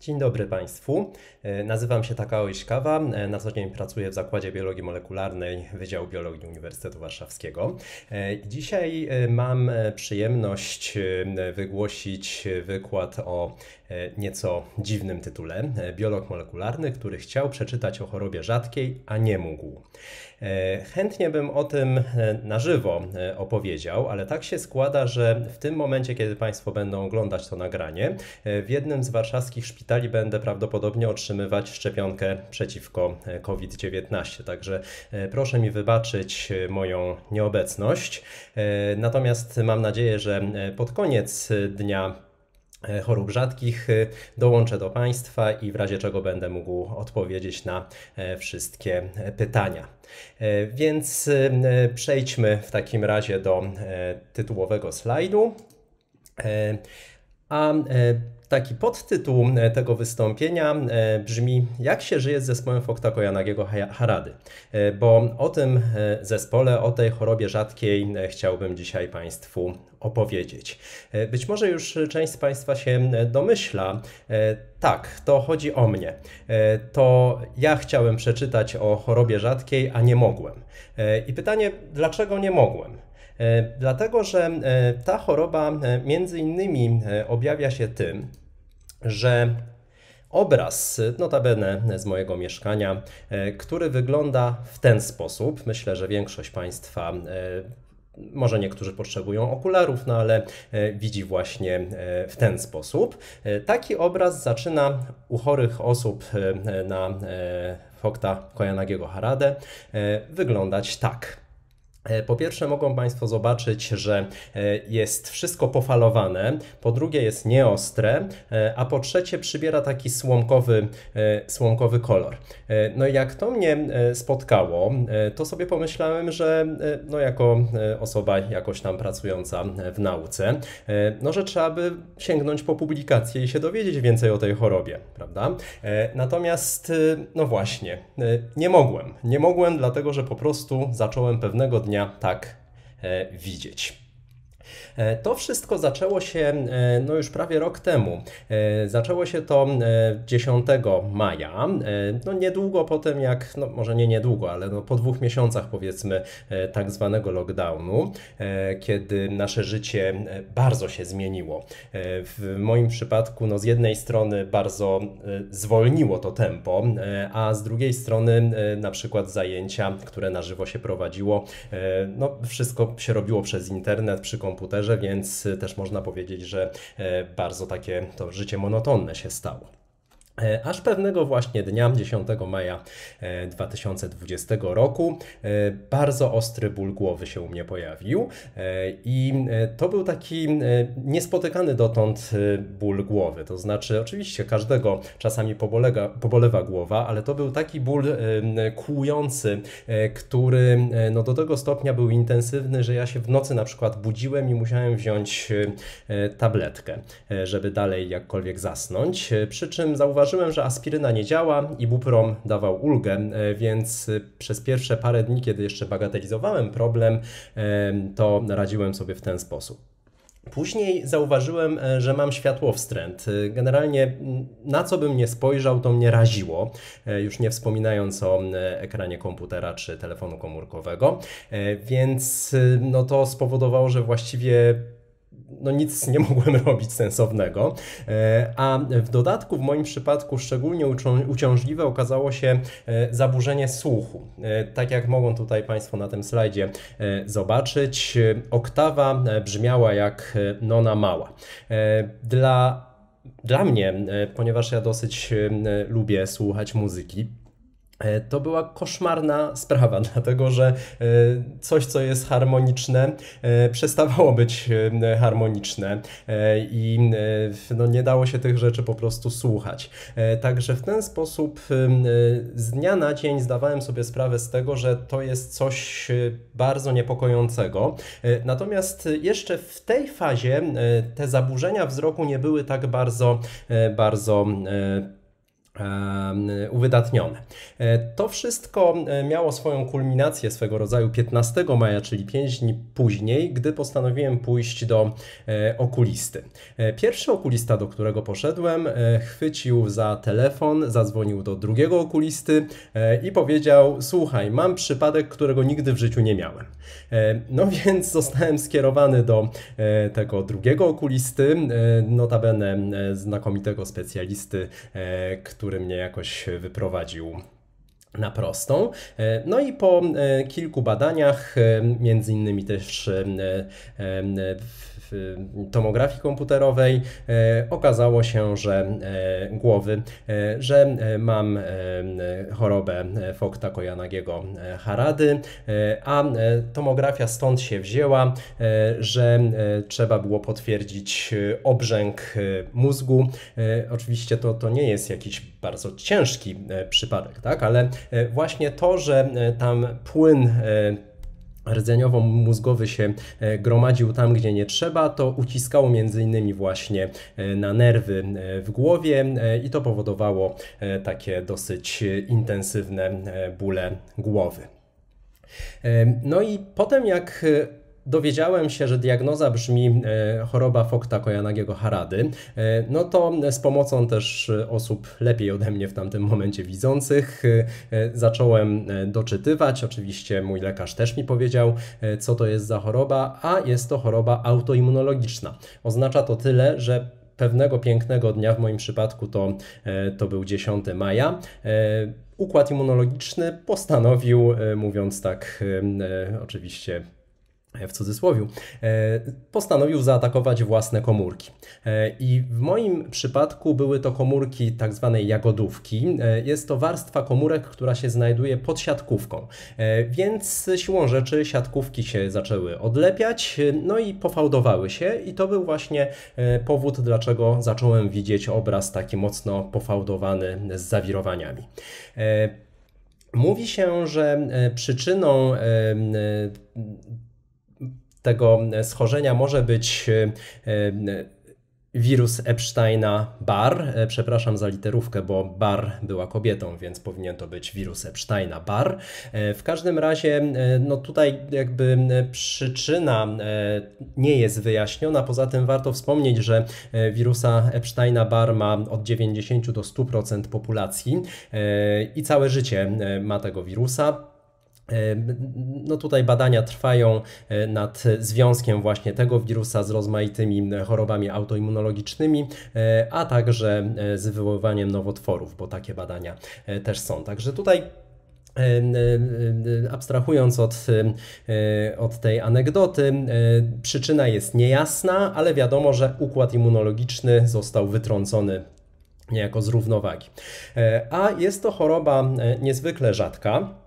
Dzień dobry Państwu. E, nazywam się Takao Iśkawa. E, na co dzień pracuję w Zakładzie Biologii Molekularnej Wydziału Biologii Uniwersytetu Warszawskiego. E, dzisiaj mam przyjemność wygłosić wykład o nieco dziwnym tytule: Biolog molekularny, który chciał przeczytać o chorobie rzadkiej, a nie mógł. E, chętnie bym o tym e, na żywo e, opowiedział, ale tak się składa, że w tym momencie, kiedy Państwo będą oglądać to nagranie, w jednym z warszawskich szpitali będę prawdopodobnie otrzymywać szczepionkę przeciwko COVID-19. Także proszę mi wybaczyć moją nieobecność. Natomiast mam nadzieję, że pod koniec dnia E, chorób rzadkich. E, dołączę do Państwa i w razie czego będę mógł odpowiedzieć na e, wszystkie pytania. Więc przejdźmy w takim razie do tytułowego slajdu. A e, taki podtytuł e, tego wystąpienia e, brzmi Jak się żyje z zespołem Foktakojanagiego Harady? Bo o tym zespole, o tej chorobie rzadkiej chciałbym dzisiaj Państwu opowiedzieć. Być może już część z Państwa się domyśla, tak, to chodzi o mnie. To ja chciałem przeczytać o chorobie rzadkiej, a nie mogłem. I pytanie, dlaczego nie mogłem? E, dlatego, że e, ta choroba e, między innymi objawia się tym, że obraz, notabene z mojego mieszkania, który wygląda w ten sposób, myślę, że większość Państwa może niektórzy potrzebują okularów, no ale widzi właśnie w ten sposób. Taki obraz zaczyna u chorych osób na fokta Koyanagiego Haradę wyglądać tak. E, po pierwsze, mogą Państwo zobaczyć, że e, jest wszystko pofalowane, po drugie, jest nieostre, e, a po trzecie, przybiera taki słomkowy, słomkowy kolor. No i jak to mnie spotkało, to sobie pomyślałem, że no jako osoba jakoś tam pracująca w nauce, no że trzeba by sięgnąć po publikację i się dowiedzieć więcej o tej chorobie, prawda? Natomiast, no właśnie, nie mogłem. Nie mogłem, dlatego że po prostu zacząłem pewnego dnia dnia tak e, widzieć. E, to wszystko zaczęło się e, no już prawie rok temu. E, zaczęło się to 10 maja, no niedługo potem jak, no może nie niedługo, ale no po dwóch miesiącach powiedzmy tak zwanego lockdownu, kiedy nasze życie bardzo się zmieniło. W moim przypadku no z jednej strony bardzo zwolniło to tempo, a z drugiej strony na przykład zajęcia, które na żywo się prowadziło, no wszystko się robiło przez internet, przy komputerze, komputerze, więc też można powiedzieć, że e, bardzo takie to życie monotonne się stało. E, aż pewnego właśnie dnia, 10 maja 2020 e, roku, e, bardzo ostry ból głowy się u mnie pojawił i to był taki niespotykany dotąd ból głowy. To znaczy, oczywiście każdego czasami pobolega, pobolewa głowa, ale to był taki ból kłujący, który no, do tego stopnia był intensywny, że ja się w nocy na przykład budziłem i musiałem wziąć tabletkę, żeby dalej jakkolwiek zasnąć. Przy czym zauważyłem, zauważyłem, że aspiryna nie działa i buprom dawał ulgę, e, więc e, przez pierwsze parę dni, kiedy jeszcze bagatelizowałem problem, to radziłem sobie w ten sposób. Później zauważyłem, e, że mam światło wstręt. Generalnie na co bym nie spojrzał, to mnie raziło, już nie wspominając o ekranie komputera czy telefonu komórkowego, więc no to spowodowało, że właściwie no nic nie mogłem robić sensownego. E, a w dodatku w moim przypadku szczególnie uciążliwe okazało się e, zaburzenie słuchu. E, tak jak mogą tutaj Państwo na tym slajdzie zobaczyć, oktawa brzmiała jak nona mała. Dla dla mnie, ponieważ ja dosyć lubię słuchać muzyki, E, to była koszmarna sprawa, dlatego że e, coś, co jest harmoniczne, e, przestawało być harmoniczne i no, nie dało się tych rzeczy po prostu słuchać. Także w ten sposób z dnia na dzień zdawałem sobie sprawę z tego, że to jest coś bardzo niepokojącego. Natomiast jeszcze w tej fazie te zaburzenia wzroku nie były tak bardzo, bardzo uwydatnione. E, to wszystko e, miało swoją kulminację swego rodzaju 15 maja, czyli 5 dni później, gdy postanowiłem pójść do e, okulisty. Pierwszy okulista, do którego poszedłem, chwycił za telefon, zadzwonił do drugiego okulisty i powiedział: Słuchaj, mam przypadek, którego nigdy w życiu nie miałem. No więc zostałem skierowany do tego drugiego okulisty, notabene znakomitego specjalisty, który który mnie jakoś wyprowadził na prostą. E, no i po e, kilku badaniach, e, między innymi też w tomografii komputerowej, okazało się, że głowy, że mam chorobę Fokta Kojanagiego Harady, a tomografia stąd się wzięła, że trzeba było potwierdzić obrzęk mózgu. Oczywiście to, to nie jest jakiś bardzo ciężki e, przypadek, tak? Ale e, właśnie to, że e, tam płyn rdzeniowo-mózgowy się gromadził tam, gdzie nie trzeba, to uciskało między innymi właśnie na nerwy w głowie i to powodowało takie dosyć intensywne bóle głowy. No i potem jak dowiedziałem się, że diagnoza brzmi e, choroba Fokta Kojanagiego Harady, e, no to z pomocą też osób lepiej ode mnie w tamtym momencie widzących e, zacząłem doczytywać. Oczywiście mój lekarz też mi powiedział, co to jest za choroba, a jest to choroba autoimmunologiczna. Oznacza to tyle, że pewnego pięknego dnia, w moim przypadku to, to był 10 maja, układ immunologiczny postanowił, mówiąc tak oczywiście w cudzysłowie, e, postanowił zaatakować własne komórki. E, I w moim przypadku były to komórki tak zwanej jagodówki. E, jest to warstwa komórek, która się znajduje pod siatkówką. Więc siłą rzeczy siatkówki się zaczęły odlepiać, no i pofałdowały się i to był właśnie powód, dlaczego zacząłem widzieć obraz taki mocno pofałdowany z zawirowaniami. Mówi się, że przyczyną tego schorzenia może być e, e, wirus Epsteina-Barr. E, przepraszam za literówkę, bo Barr była kobietą, więc powinien to być wirus Epsteina-Barr. W każdym razie, no tutaj jakby przyczyna nie jest wyjaśniona. Poza tym warto wspomnieć, że wirusa Epsteina-Barr ma od 90 do 100% populacji i całe życie ma tego wirusa. E, no tutaj badania trwają e, nad związkiem właśnie tego wirusa z rozmaitymi chorobami autoimmunologicznymi, e, a także z wywoływaniem nowotworów, bo takie badania też są. Także tutaj Abstrahując od, od tej anegdoty, przyczyna jest niejasna, ale wiadomo, że układ immunologiczny został wytrącony niejako z równowagi. A jest to choroba niezwykle rzadka.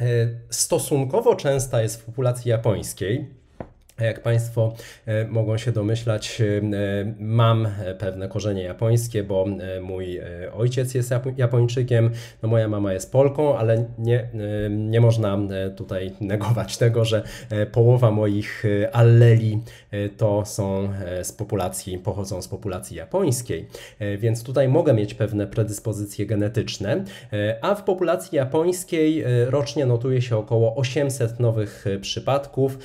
E, stosunkowo częsta jest w populacji japońskiej. Jak Państwo e, mogą się domyślać, e, mam e, pewne korzenie japońskie, bo mój ojciec jest Japończykiem, no moja mama jest Polką, ale nie, nie można tutaj negować tego, że połowa moich alleli to są z populacji, pochodzą z populacji japońskiej, więc tutaj mogę mieć pewne predyspozycje genetyczne, a w populacji japońskiej rocznie notuje się około 800 nowych przypadków.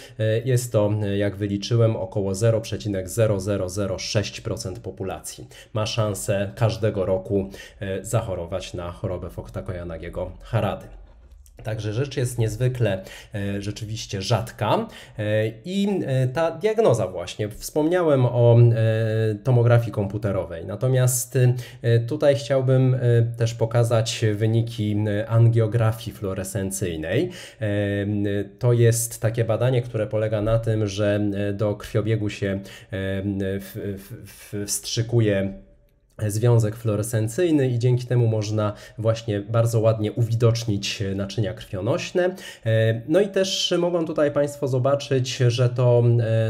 Jest to E, jak wyliczyłem, około 0,0006% populacji ma szansę każdego roku e, zachorować na chorobę Foktakojanagiego Nagiego Harady. Także rzecz jest niezwykle e, rzeczywiście rzadka e, i e, ta diagnoza właśnie, wspomniałem o tomografii komputerowej, natomiast tutaj chciałbym też pokazać wyniki angiografii fluorescencyjnej. To jest takie badanie, które polega na tym, że do krwiobiegu się wstrzykuje związek fluorescencyjny i dzięki temu można właśnie bardzo ładnie uwidocznić e, naczynia krwionośne. E, no i też mogą tutaj Państwo zobaczyć, że, to,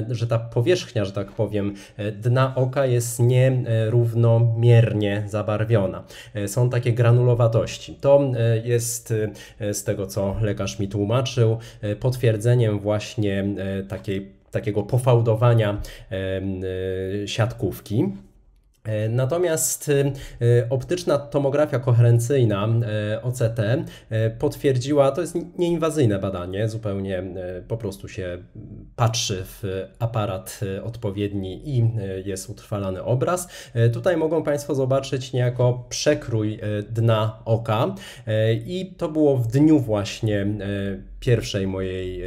e, że ta powierzchnia, że tak powiem, dna oka jest nierównomiernie zabarwiona. Są takie granulowatości. To jest, z tego co lekarz mi tłumaczył, potwierdzeniem właśnie takiej, takiego pofałdowania siatkówki. E, natomiast e, e, optyczna tomografia koherencyjna OCT potwierdziła, to jest nieinwazyjne badanie, zupełnie po prostu się patrzy w aparat odpowiedni i jest utrwalany obraz. Tutaj mogą Państwo zobaczyć niejako przekrój dna oka i to było w dniu właśnie pierwszej mojej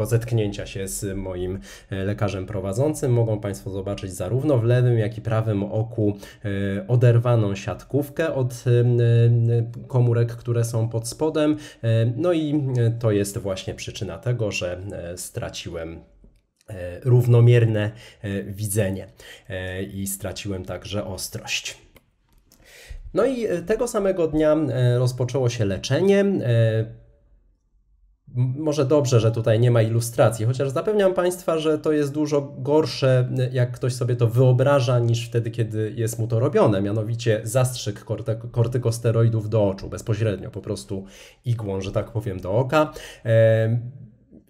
e, zetknięcia się z moim e, lekarzem prowadzącym. Mogą Państwo zobaczyć zarówno w lewym, jak i prawym oku e, oderwaną siatkówkę od komórek, które są pod spodem. No i to jest właśnie przyczyna tego, że straciłem równomierne widzenie i straciłem także ostrość. No i tego samego dnia rozpoczęło się leczenie może dobrze, że tutaj nie ma ilustracji, chociaż zapewniam Państwa, że to jest dużo gorsze, e, jak ktoś sobie to wyobraża, niż wtedy, kiedy jest mu to robione, mianowicie zastrzyk kortykosteroidów do oczu, bezpośrednio, po prostu igłą, że tak powiem, do oka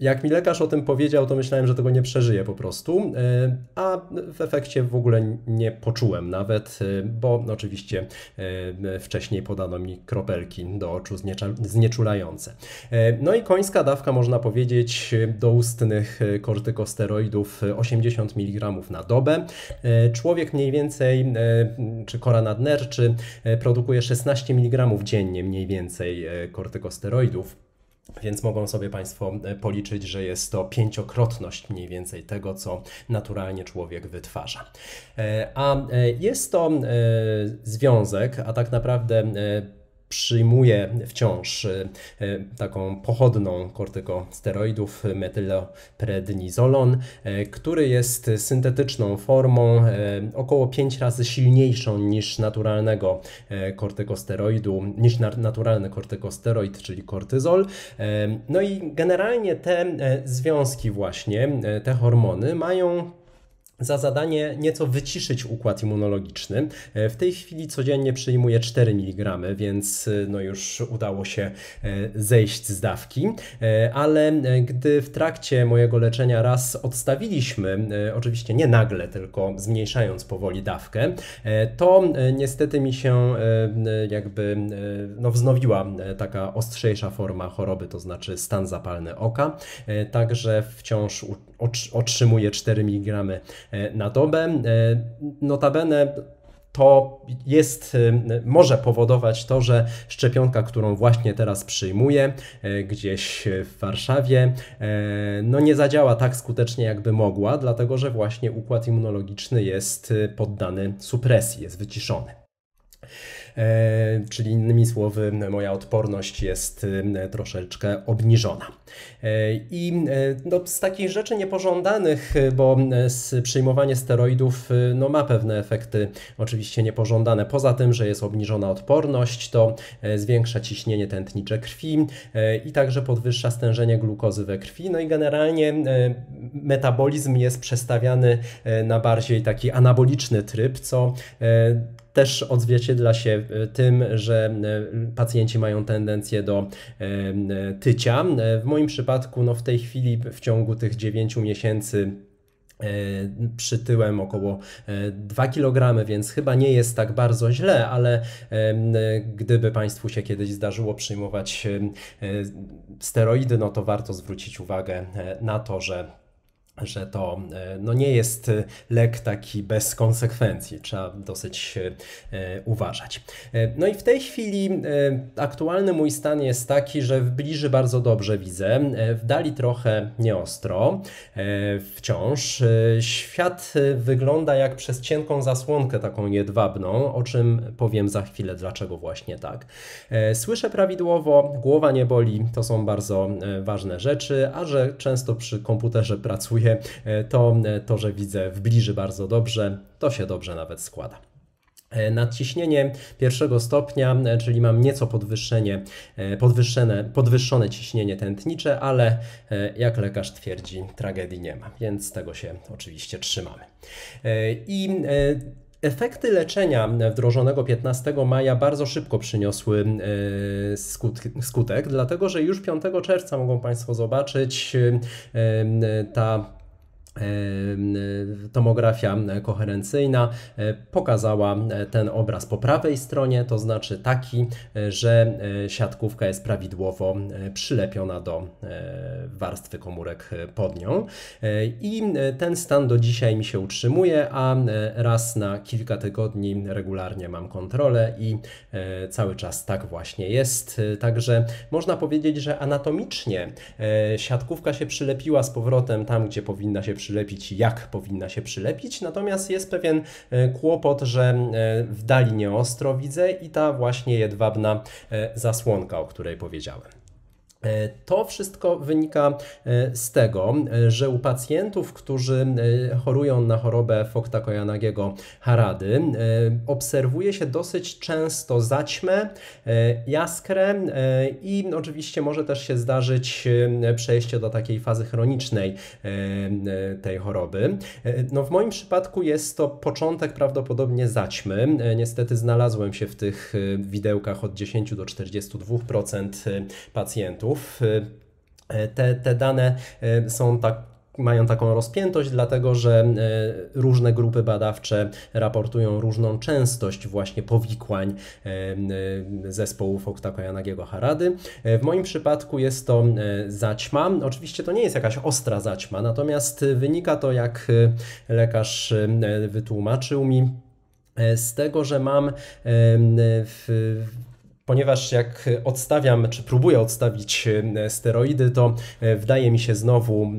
jak mi lekarz o tym powiedział, to myślałem, że tego nie przeżyję po prostu, e, a w efekcie w ogóle nie poczułem nawet, e, bo oczywiście e, wcześniej podano mi kropelki do oczu znieczulające. No i końska dawka, można powiedzieć, doustnych kortykosteroidów 80 mg na dobę. Człowiek mniej więcej, czy kora nadnerczy, produkuje 16 mg dziennie mniej więcej kortykosteroidów. Więc mogą sobie Państwo e, policzyć, że jest to pięciokrotność mniej więcej tego, co naturalnie człowiek wytwarza. E, a e, jest to związek, a tak naprawdę przyjmuje wciąż y, taką pochodną kortykosteroidów metyloprednizolon, y, który jest syntetyczną formą y, około 5 razy silniejszą niż naturalnego kortykosteroidu, niż naturalny kortykosteroid, czyli kortyzol. No i generalnie te związki właśnie, te hormony mają za zadanie nieco wyciszyć układ immunologiczny. E, w tej chwili codziennie przyjmuję 4 mg, więc e, no już udało się e, zejść z dawki, ale gdy w trakcie mojego leczenia raz odstawiliśmy, oczywiście nie nagle, tylko zmniejszając powoli dawkę, to niestety mi się jakby no wznowiła taka ostrzejsza forma choroby, to znaczy stan zapalny oka, także wciąż otrzymuję 4 mg E, na dobę. E, notabene to jest, e, może powodować to, że szczepionka, którą właśnie teraz przyjmuję gdzieś w Warszawie, no nie zadziała tak skutecznie, jakby mogła, dlatego że właśnie układ immunologiczny jest poddany supresji, jest wyciszony. E, czyli innymi słowy moja odporność jest e, troszeczkę obniżona. E, I no, z takich rzeczy niepożądanych, bo przyjmowanie steroidów no, ma pewne efekty oczywiście niepożądane. Poza tym, że jest obniżona odporność, to zwiększa ciśnienie tętnicze krwi i także podwyższa stężenie glukozy we krwi. No i generalnie metabolizm jest przestawiany na bardziej taki anaboliczny tryb, co też odzwierciedla się e, tym, że e, pacjenci mają tendencję do e, tycia. W moim przypadku no w tej chwili w ciągu tych 9 miesięcy przytyłem około 2 kg, więc chyba nie jest tak bardzo źle, ale gdyby Państwu się kiedyś zdarzyło przyjmować steroidy, no to warto zwrócić uwagę na to, że że to e, no nie jest e, lek taki bez konsekwencji, trzeba dosyć e, uważać. No i w tej chwili aktualny mój stan jest taki, że w bliży bardzo dobrze widzę, w dali trochę nieostro, wciąż. Świat wygląda jak przez cienką zasłonkę taką jedwabną, o czym powiem za chwilę, dlaczego właśnie tak. Słyszę prawidłowo, głowa nie boli, to są bardzo ważne rzeczy, a że często przy komputerze pracuję, E, to e, to, że widzę w bliży bardzo dobrze, to się dobrze nawet składa. E, nadciśnienie pierwszego stopnia, czyli mam nieco podwyższenie, podwyższone, podwyższone ciśnienie tętnicze, ale jak lekarz twierdzi, tragedii nie ma, więc tego się oczywiście trzymamy. I Efekty leczenia wdrożonego 15 maja bardzo szybko przyniosły skutek, dlatego że już 5 czerwca mogą Państwo zobaczyć ta tomografia e, koherencyjna e, pokazała e, ten obraz po prawej stronie, to znaczy taki, że siatkówka jest prawidłowo przylepiona do warstwy komórek pod nią i ten stan do dzisiaj mi się utrzymuje, a raz na kilka tygodni regularnie mam kontrolę i cały czas tak właśnie jest. Także można powiedzieć, że anatomicznie siatkówka się przylepiła z powrotem tam, gdzie powinna się przylepić przylepić, jak powinna się przylepić, natomiast jest pewien e, kłopot, że e, w dali nieostro widzę i ta właśnie jedwabna e, zasłonka, o której powiedziałem. E, to wszystko wynika e, z tego, e, że u pacjentów, którzy chorują na chorobę Fokta Kojanagiego Harady, obserwuje się dosyć często zaćmę, jaskrę i oczywiście może też się zdarzyć przejście do takiej fazy chronicznej tej choroby. No w moim przypadku jest to początek prawdopodobnie zaćmy. Niestety znalazłem się w tych widełkach od 10 do 42% pacjentów klientów. E, te, te dane e, są tak mają taką rozpiętość, dlatego że e, różne grupy badawcze raportują różną częstość właśnie powikłań zespołów Oktako Harady. W moim przypadku jest to zaćma. Oczywiście to nie jest jakaś ostra zaćma, natomiast wynika to, jak lekarz wytłumaczył mi, z tego, że mam w ponieważ jak odstawiam, czy próbuję odstawić e, steroidy, to e, wdaje mi się znowu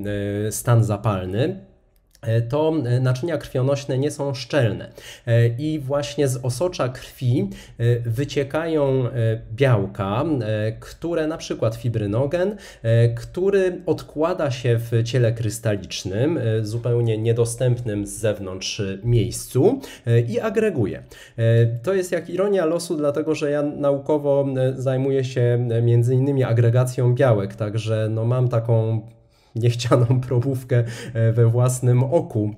e, stan zapalny. E, to e, naczynia krwionośne nie są szczelne e, i właśnie z osocza krwi wyciekają białka, które na przykład fibrynogen, który odkłada się w ciele krystalicznym, zupełnie niedostępnym z zewnątrz miejscu i agreguje. To jest jak ironia losu, dlatego że ja naukowo zajmuję się między innymi agregacją białek, także no mam taką niechcianą probówkę e, we własnym oku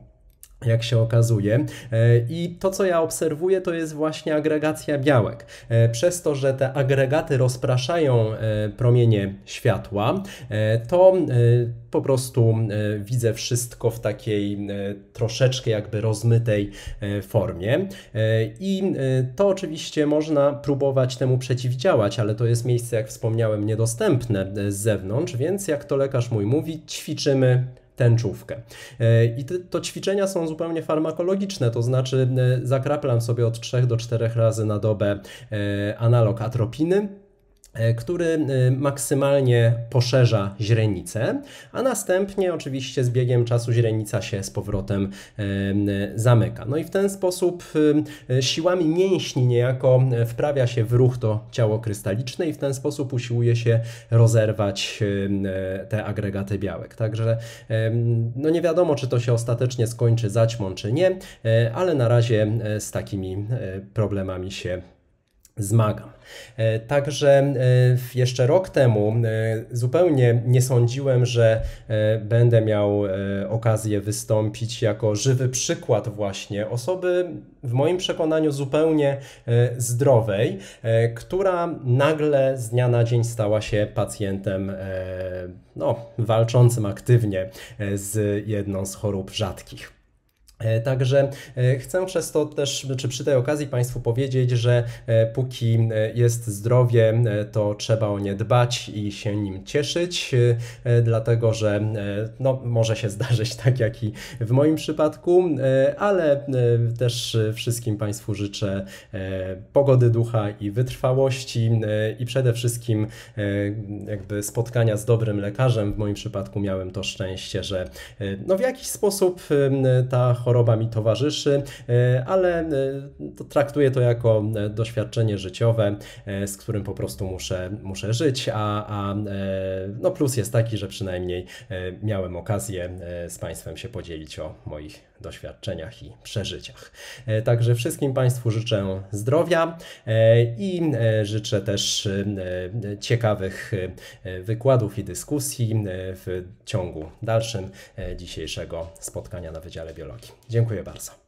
jak się okazuje. E, I to, co ja obserwuję, to jest właśnie agregacja białek. E, przez to, że te agregaty rozpraszają e, promienie światła, to po prostu widzę wszystko w takiej troszeczkę jakby rozmytej formie. I to oczywiście można próbować temu przeciwdziałać, ale to jest miejsce, jak wspomniałem, niedostępne z zewnątrz, więc jak to lekarz mój mówi, ćwiczymy tęczówkę. E, I te, to ćwiczenia są zupełnie farmakologiczne, to znaczy e, zakraplam sobie od 3 do 4 razy na dobę e, analog atropiny E, który e, maksymalnie poszerza źrenicę, a następnie oczywiście z biegiem czasu źrenica się z powrotem e, zamyka. No i w ten sposób siłami mięśni niejako wprawia się w ruch to ciało krystaliczne i w ten sposób usiłuje się rozerwać te agregaty białek. Także no nie wiadomo, czy to się ostatecznie skończy zaćmą, czy nie, ale na razie z takimi problemami się zmagam. E, także e, jeszcze rok temu e, zupełnie nie sądziłem, że będę miał okazję wystąpić jako żywy przykład właśnie osoby w moim przekonaniu zupełnie zdrowej, która nagle z dnia na dzień stała się pacjentem no, walczącym aktywnie z jedną z chorób rzadkich. E, także e, chcę przez to też, czy przy tej okazji Państwu powiedzieć, że e, póki jest zdrowie, to trzeba o nie dbać i się nim cieszyć, dlatego że no, może się zdarzyć tak jak i w moim przypadku, ale też wszystkim Państwu życzę pogody ducha i wytrwałości i przede wszystkim jakby spotkania z dobrym lekarzem. W moim przypadku miałem to szczęście, że no, w jakiś sposób ta choroba choroba mi towarzyszy, e, ale e, traktuję to jako e, doświadczenie życiowe, z którym po prostu muszę, muszę żyć, a, a no plus jest taki, że przynajmniej miałem okazję z Państwem się podzielić o moich doświadczeniach i przeżyciach. E, także wszystkim Państwu życzę zdrowia e, i e, życzę też ciekawych wykładów i dyskusji w ciągu dalszym dzisiejszego spotkania na Wydziale Biologii. Dziękuję bardzo.